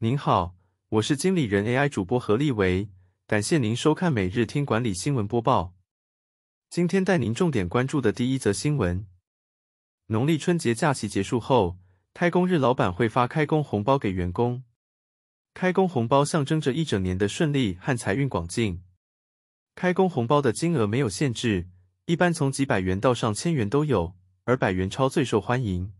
您好，我是经理人 AI 主播何立维，感谢您收看每日听管理新闻播报。今天带您重点关注的第一则新闻：农历春节假期结束后，开工日老板会发开工红包给员工。开工红包象征着一整年的顺利和财运广进。开工红包的金额没有限制，一般从几百元到上千元都有，而百元钞最受欢迎。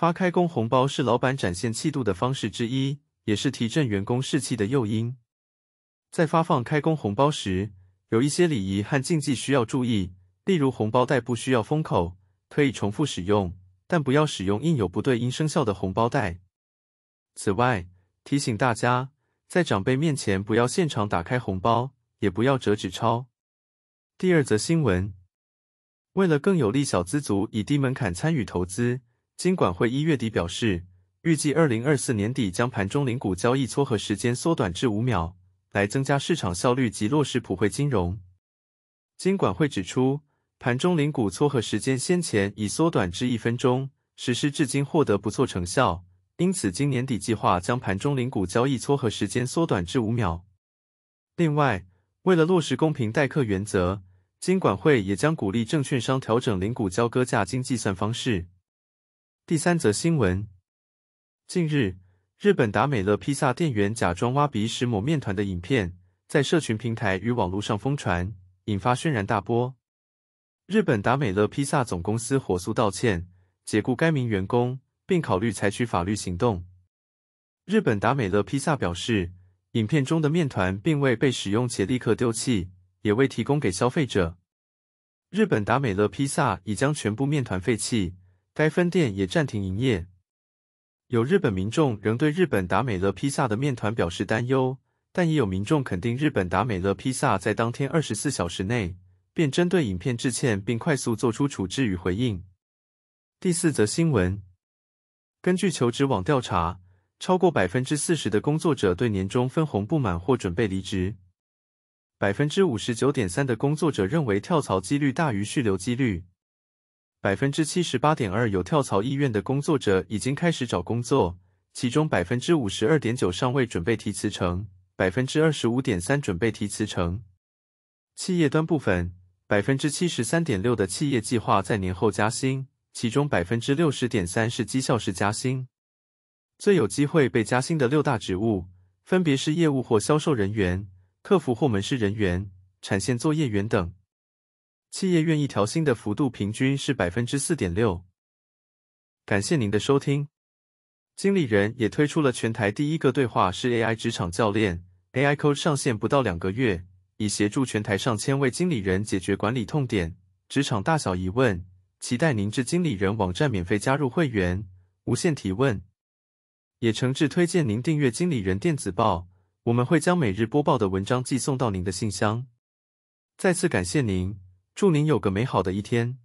发开工红包是老板展现气度的方式之一，也是提振员工士气的诱因。在发放开工红包时，有一些礼仪和禁忌需要注意，例如红包袋不需要封口，可以重复使用，但不要使用印有不对应生肖的红包袋。此外，提醒大家在长辈面前不要现场打开红包，也不要折纸钞。第二则新闻，为了更有利小资族以低门槛参与投资。金管会一月底表示，预计二零二四年底将盘中零股交易撮合时间缩短至五秒，来增加市场效率及落实普惠金融。金管会指出，盘中零股撮合时间先前已缩短至一分钟，实施至今获得不错成效，因此今年底计划将盘中零股交易撮合时间缩短至五秒。另外，为了落实公平待客原则，金管会也将鼓励证券商调整零股交割价金计算方式。第三则新闻：近日，日本达美乐披萨店员假装挖鼻屎抹面团的影片在社群平台与网络上疯传，引发轩然大波。日本达美乐披萨总公司火速道歉，解雇该名员工，并考虑采取法律行动。日本达美乐披萨表示，影片中的面团并未被使用且立刻丢弃，也未提供给消费者。日本达美乐披萨已将全部面团废弃。该分店也暂停营业。有日本民众仍对日本达美乐披萨的面团表示担忧，但也有民众肯定日本达美乐披萨在当天二十四小时内便针对影片致歉，并快速做出处置与回应。第四则新闻：根据求职网调查，超过百分之四十的工作者对年终分红不满或准备离职，百分之五十九点三的工作者认为跳槽几率大于续留几率。百分之七十八点二有跳槽意愿的工作者已经开始找工作，其中百分之五十二点九尚未准备提辞呈，百分之二十五点三准备提辞呈。企业端部分，百分之七十三点六的企业计划在年后加薪，其中百分之六十点三是绩效式加薪。最有机会被加薪的六大职务分别是业务或销售人员、客服或门市人员、产线作业员等。企业愿意调薪的幅度平均是百分之四点六。感谢您的收听。经理人也推出了全台第一个对话式 AI 职场教练 AI Code 上线不到两个月，已协助全台上千位经理人解决管理痛点、职场大小疑问。期待您至经理人网站免费加入会员，无限提问。也诚挚推荐您订阅经理人电子报，我们会将每日播报的文章寄送到您的信箱。再次感谢您。祝您有个美好的一天。